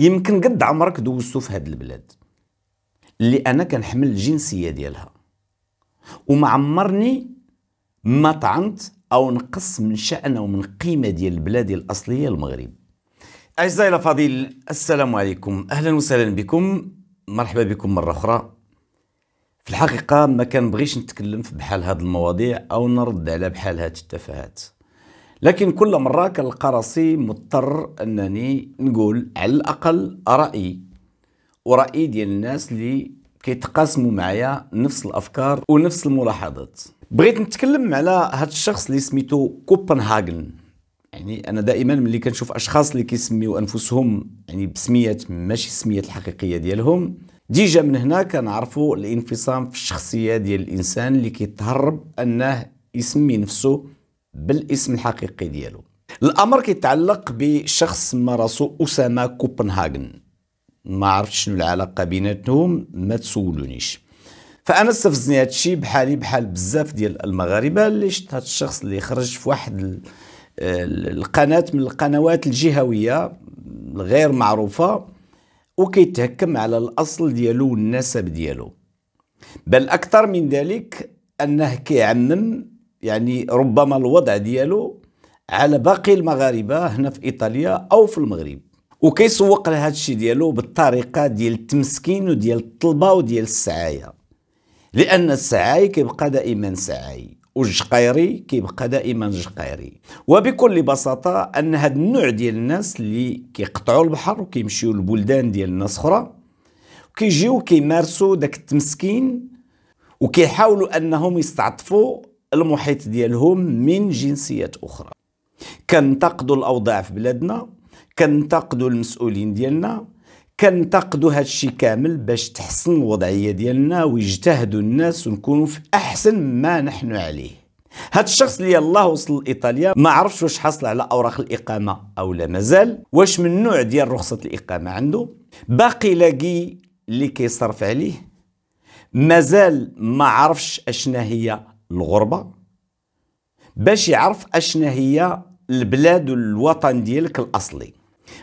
يمكن قد عمرك دوزتو في هاد البلاد اللي انا كنحمل الجنسيه ديالها وما عمرني ما طعنت او نقص من شأن ومن قيمه ديال البلاد الاصليه المغرب اعزائي الافاضل السلام عليكم اهلا وسهلا بكم مرحبا بكم مره اخرى في الحقيقه ما كنبغيش نتكلم في بحال هاد المواضيع او نرد على بحال هاد التفاهات لكن كل مرة كنلقى راسي مضطر أنني نقول على الأقل رأيي ورأيي ديال الناس اللي كيتقاسموا معايا نفس الأفكار ونفس الملاحظات بغيت نتكلم على هذا الشخص اللي سميتو كوبنهاغن يعني انا دائما ملي كنشوف اشخاص اللي كيسميو انفسهم يعني بسميات ماشي السميات الحقيقيه ديالهم ديجا من هنا كنعرفوا الانفصام في الشخصيه ديال الانسان اللي كيتهرب انه يسمي نفسه بالاسم الحقيقي ديالو الامر كيتعلق بشخص ما راسو اسامه كوبنهاغن ما عرفت شنو العلاقه بيناتهم ما تسولونيش فانا استفزني هادشي الشيء بحالي بحال بزاف ديال المغاربه اللي شفت هاد الشخص اللي خرج في واحد آه، القناه من القنوات الجهويه الغير معروفه وكيتهكم على الاصل ديالو والنسب ديالو بل اكثر من ذلك انه كيعمم يعني ربما الوضع ديالو على باقي المغاربه هنا في ايطاليا او في المغرب وكيسوق لهذا الشيء ديالو بالطريقه ديال التمسكين وديال الطلبه وديال السعايه لان السعاي كيبقى دائما سعاي والجقيري كيبقى دائما جقيري وبكل بساطه ان هذا النوع ديال الناس اللي كيقطعوا البحر وكيمشيو لبلدان ديال الناس اخرى وكيجيو كيمارسوا داك التمسكين وكيحاولوا انهم يستعطفوا المحيط ديالهم من جنسيات أخرى كنتقدوا الأوضاع في بلادنا كنتقدوا المسؤولين ديالنا كنتقدوا هذا الشيء كامل باش تحسن الوضعيه ديالنا ويجتهدوا الناس ونكونوا في احسن ما نحن عليه هاد الشخص اللي يلاه وصل لايطاليا ما عرفش واش حصل على اوراق الاقامه او لا مازال واش من نوع ديال رخصه الاقامه عنده باقي لاقي اللي كيصرف عليه مازال ما عرفش اشنا هي الغربه باش يعرف اشنا هي البلاد والوطن ديالك الاصلي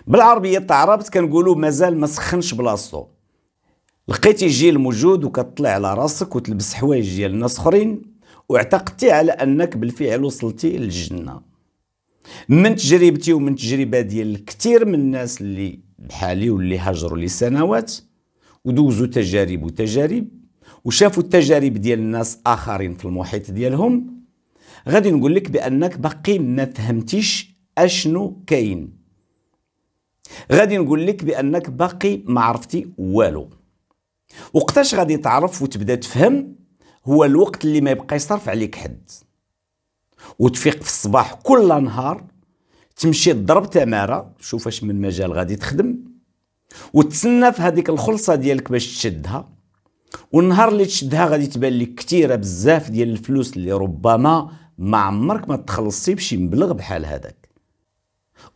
بالعربيه تاع عربت كنقولوا مازال ما سخنش بلاصتو لقيتي جيل موجود وكتطلع على راسك وتلبس حوايج ديال الناس اخرين واعتقدتي على انك بالفعل وصلتي للجنه من تجربتي ومن تجربه ديال كثير من الناس اللي بحالي واللي هاجروا لسنوات ودوزوا تجارب وتجارب وشافوا التجارب ديال الناس اخرين في المحيط ديالهم غادي نقول لك بانك باقي ما فهمتيش اشنو كاين غادي نقول لك بانك باقي ما عرفتي والو وقتاش غادي تعرف وتبدا تفهم هو الوقت اللي ما يبقى يصرف عليك حد وتفيق في الصباح كل نهار تمشي تضرب تماره شوف اش من مجال غادي تخدم وتسنى في هذيك الخلصه ديالك باش تشدها والنهار اللي تشدها غادي تبان لك كثيره بزاف ديال الفلوس اللي ربما ما عمرك ما تخلصي بشي مبلغ بحال هذاك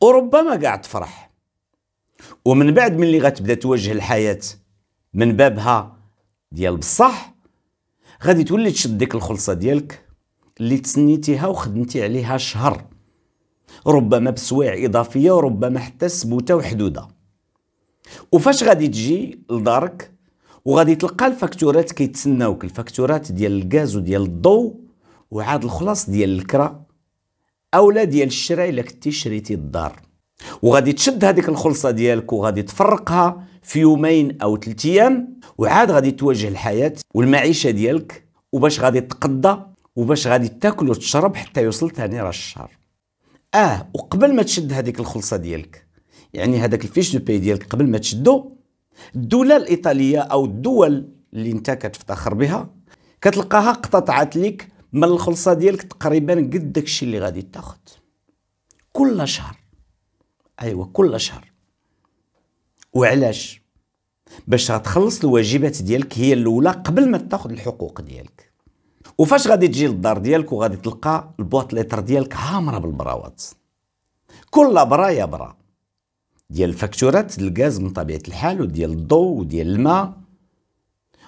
وربما كاع تفرح ومن بعد ملي غتبدا تواجه الحياه من بابها ديال بصح غادي تولي تشد ديك الخلصه ديالك اللي تسنيتيها وخدمتي عليها شهر ربما بسوايع اضافيه وربما حتى سبوته وحدوده وفاش غادي تجي لدارك وغادي تلقى الفاكتورات كيتسناوك الفاكتورات ديال الغاز وديال الضوء وعاد الخلاص ديال الكرا اولا ديال الشراء الا كنتي شريتي الدار وغادي تشد هذيك الخلصه ديالك وغادي تفرقها في يومين او ثلاث ايام وعاد غادي تواجه الحياه والمعيشه ديالك وباش غادي تقضى وباش غادي تاكل وتشرب حتى يوصل ثاني راه الشهر اه وقبل ما تشد هذيك الخلصه ديالك يعني هذاك الفيش دو بي ديالك قبل ما تشدو الدولة الإيطالية أو الدول اللي أنت كتفتخر بها كتلقاها اقتطعت لك من الخلصة ديالك تقريبا قد داكشي اللي غادي تاخد كل شهر أيوة كل شهر وعلاش باش غتخلص الواجبات ديالك هي الاولى قبل ما تاخد الحقوق ديالك وفاش غادي تجي للدار ديالك وغادي تلقى البواط ليتر ديالك هامره بالبراوات كل برا يا برا ديال الفاكتورات الغاز من طبيعه الحال وديال الضوء وديال الماء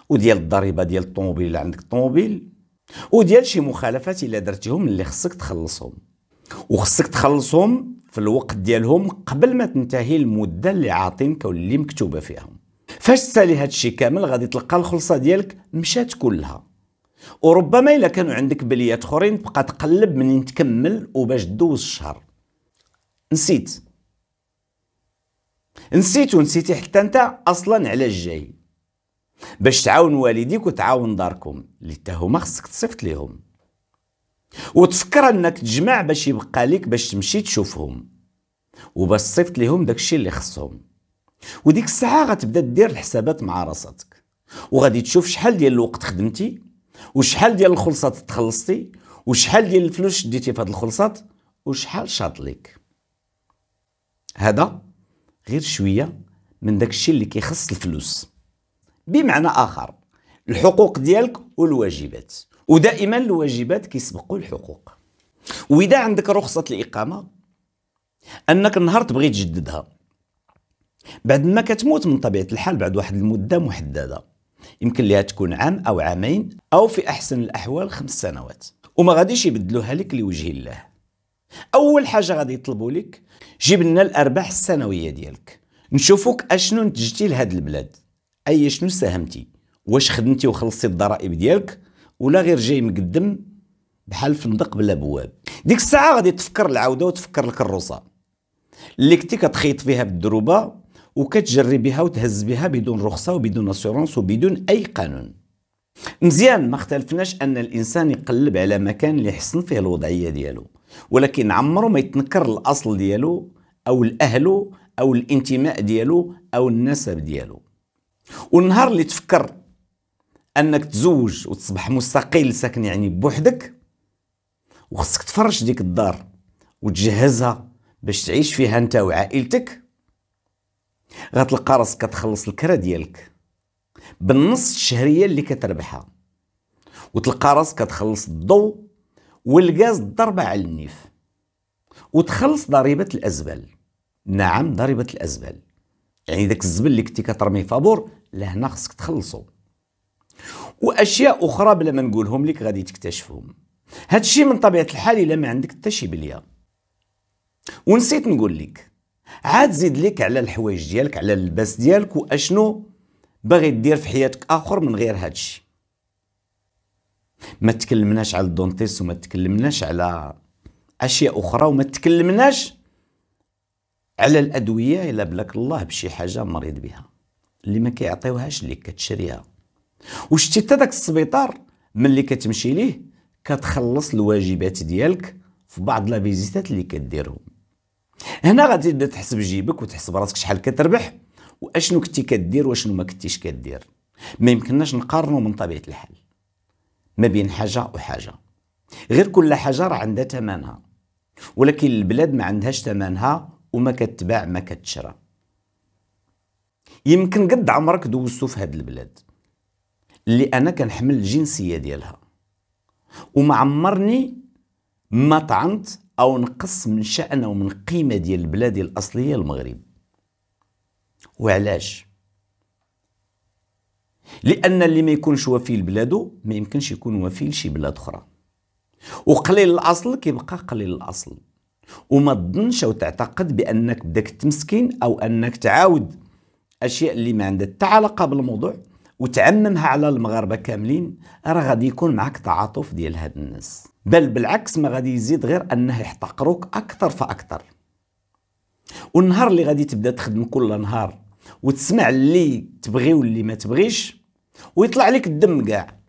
وديال الضريبه ديال الطوموبيل اللي عندك الطوموبيل وديال شي مخالفات الا درتيهم اللي خصك تخلصهم وخصك تخلصهم في الوقت ديالهم قبل ما تنتهي المده اللي عاطينك واللي مكتوبه فيهم فاش تسالي هادشي كامل غادي تلقى الخلصه ديالك مشات كلها وربما الا كانوا عندك بليات اخرين تبقى تقلب منين تكمل وباش دوز الشهر نسيت نسيتو نسيتي حتى انت اصلا علاش جاي باش تعاون والديك وتعاون داركم اللي حتى هما خصك تصيفط ليهم وتفكر انك تجمع باش يبقى لك باش تمشي تشوفهم وباش تصيفط ليهم داكشي اللي خصهم وديك الساعه غتبدا دير الحسابات مع راساتك وغادي تشوف شحال ديال الوقت خدمتي وشحال ديال الخلصات تخلصتي وشحال ديال الفلوس شديتي في هاد الخلصات وشحال شاط ليك هذا غير شويه من داك الشيء اللي كيخص الفلوس بمعنى اخر الحقوق ديالك والواجبات ودائما الواجبات كيسبقوا الحقوق واذا عندك رخصه الاقامه انك النهار تبغي تجددها بعد ما كتموت من طبيعه الحال بعد واحد المده محدده يمكن لها تكون عام او عامين او في احسن الاحوال خمس سنوات وما غاديش يبدلوها لك لوجه الله اول حاجه غادي يطلبوا لك جيب لنا الارباح السنويه ديالك نشوفوك اشنو نتجتي لهاد البلاد اي شنو ساهمتي واش خدمتي وخلصتي الضرائب ديالك ولا غير جاي مقدم بحال فندق بلا بواب ديك الساعه غادي تفكر العوده وتفكر الكروسه اللي كنتي كتخيط فيها بالدروبه وكتجري بها وتهز بها بدون رخصه وبدون اسورونس وبدون اي قانون مزيان ما اختلفناش ان الانسان يقلب على مكان اللي يحسن فيه الوضعيه ديالو ولكن عمره ما يتنكر الاصل ديالو او الاهل او الانتماء ديالو او النسب ديالو والنهار اللي تفكر انك تزوج وتصبح مستقل ساكن يعني بوحدك وخصك تفرش ديك الدار وتجهزها باش تعيش فيها انت وعائلتك غتلقى راسك كتخلص الكرا ديالك بالنص الشهريه اللي كتربحها وتلقى راسك كتخلص الضوء والغاز ضربة على النيف وتخلص ضريبة الأزبال نعم ضريبة الأزبال يعني ذاك الزبل اللي كنتي كترمي فابور لهنا خصك تخلصو واشياء اخرى بلا ما نقولهم لك غادي تكتشفهم هادشي من طبيعه الحال الا ما عندك حتى شي بليه ونسيت نقول لك عاد زيد لك على الحوايج ديالك على اللباس ديالك واشنو باغي دير في حياتك اخر من غير هادشي ما تكلمناش على الدونتيس وما تكلمناش على اشياء اخرى وما تكلمناش على الادويه الا بلاك الله بشي حاجه مريض بها اللي ما كيعطيوهاش ليك كتشريها وشتي حتى داك السبيطار ملي كتمشي ليه كتخلص الواجبات ديالك في بعض لا فيزيتات اللي كديرهم هنا غادي تبدا تحسب جيبك وتحسب راسك شحال كتربح واشنو كنتي كدير واشنو ما كنتيش كدير ما يمكنناش نقارنوا من طبيعه الحال ما بين حاجة وحاجة غير كل حاجة راه عندها ثمنها ولكن البلاد ما عندهاش ثمنها وما كتباع ما كتشرى يمكن قد عمرك دوزتو في هاد البلاد اللي انا كنحمل الجنسيه ديالها وما عمرني ما طعنت او نقص من شأن ومن قيمه ديال البلاد الاصليه المغرب وعلاش لان اللي ما يكونش وفي لبلادو ما يمكنش يكون وفي لشي بلاد اخرى وقليل الاصل كيبقى قليل الاصل وما تظنش او تعتقد بانك بدك تمسكين او انك تعاود اشياء اللي ما عندها حتى علاقه بالموضوع وتعممها على المغاربه كاملين راه غادي يكون معك تعاطف ديال هاد الناس بل بالعكس ما غادي يزيد غير انه يحتقروك اكثر فاكثر والنهار اللي غادي تبدا تخدم كل نهار وتسمع اللي تبغي واللي ما تبغيش ويطلع لك الدم كاع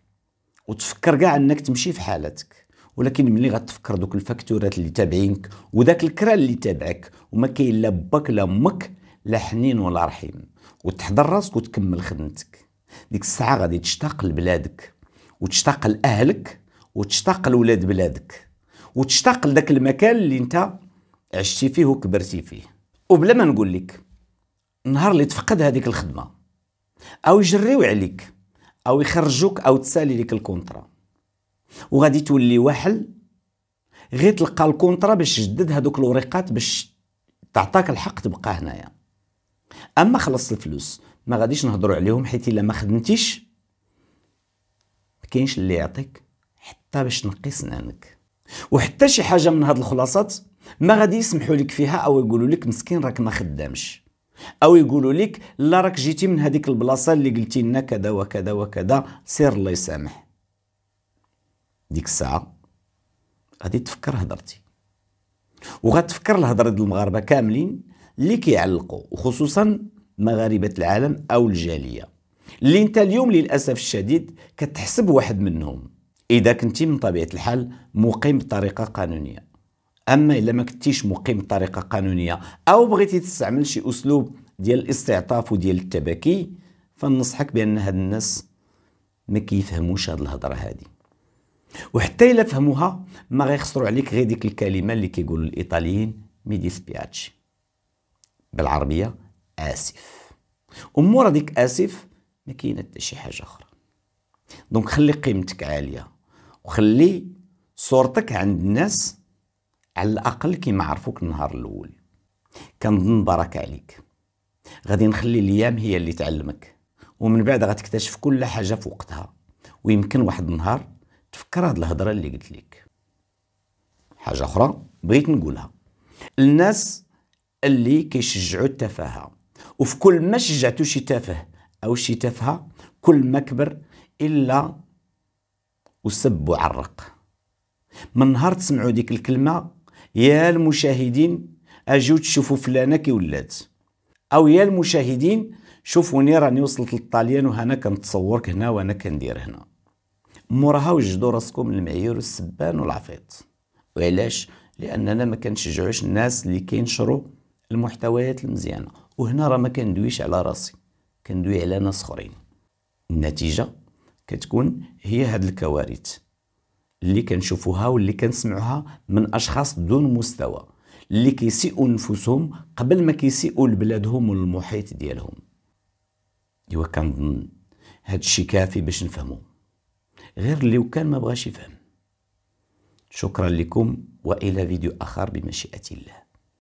وتفكر كاع انك تمشي في حالتك ولكن ملي غتفكر دوك الفاكتورات اللي تابعينك وذاك الكرا اللي تابعك وما كاين لا باك لا امك لا حنين ولا رحيم وتحضر راسك وتكمل خدمتك ديك الساعه غادي تشتاق لبلادك وتشتاق لاهلك وتشتاق لولاد بلادك وتشتاق لذاك المكان اللي انت عشتي فيه وكبرتي فيه وبلا ما نقول لك النهار اللي تفقد هذيك الخدمه او يجريو عليك او يخرجوك او تسالي لك الكونترا وغادي تولي وحل غير تلقى الكونترا باش تجدد هذوك الوريقات باش تعطاك الحق تبقى هنايا اما خلص الفلوس ما غاديش نهضروا عليهم حيت الا ما خدمتيش ما كاينش اللي يعطيك حتى باش تنقي سنانك وحتى شي حاجه من هاد الخلاصات ما غادي يسمحوا لك فيها او يقولوا لك مسكين راك ما خدامش او يقولوا لك لا راك جيتي من هذيك البلاصه اللي قلتي لنا كذا وكذا وكذا سير الله يسامح ديك الساعه غادي تفكر هضرتي وغتفكر الهضره ديال المغاربه كاملين اللي كيعلقوا وخصوصا مغاربه العالم او الجاليه اللي انت اليوم للاسف الشديد كتحسب واحد منهم اذا كنتي من طبيعه الحال مقيم بطريقه قانونيه اما الا ما كنتيش مقيم بطريقه قانونيه او بغيتي تستعمل شي اسلوب ديال الاستعطاف وديال التبكي فننصحك بان هاد الناس ما كيفهموش هاد الهضره هادي وحتى الا فهموها ما غيخسروا عليك غير ديك الكلمه اللي كيقولوا الايطاليين ميدي سبياتشي بالعربيه اسف ومورا ديك اسف ما كاين حتى شي حاجه اخرى دونك خلي قيمتك عاليه وخلي صورتك عند الناس على الاقل كيما عرفوك النهار الاول كنظن برك عليك غادي نخلي الايام هي اللي تعلمك ومن بعد غتكتشف كل حاجه في وقتها ويمكن واحد النهار تفكر هاد الهضره اللي قلت لك حاجه اخرى بغيت نقولها الناس اللي كيشجعوا التفاهه وفي كل ما شجعتو شي تافه او شي تافهه كل ما كبر الا وسب وعرق من نهار تسمعوا ديك الكلمه يا المشاهدين اجيو تشوفوا فلانه كي ولات او يا المشاهدين شوفوني راني وصلت للطاليان وهنا كنتصورك هنا وانا كندير هنا موراها وجدوا راسكم المعيور والسبان والعفيط وعلاش لاننا ما كنشجعوش الناس اللي كينشروا المحتويات المزيانه وهنا راه ما كندويش على راسي كندوي على ناس اخرين النتيجه كتكون هي هاد الكوارث اللي كنشوفوها واللي كنسمعوها من اشخاص دون مستوى اللي كيسيئوا نفوسهم قبل ما كيسيئوا لبلادهم والمحيط ديالهم ايوا كنظن هاد الشيء كافي باش نفهمو غير اللي وكان ما بغاش يفهم شكرا لكم والى فيديو اخر بمشيئه الله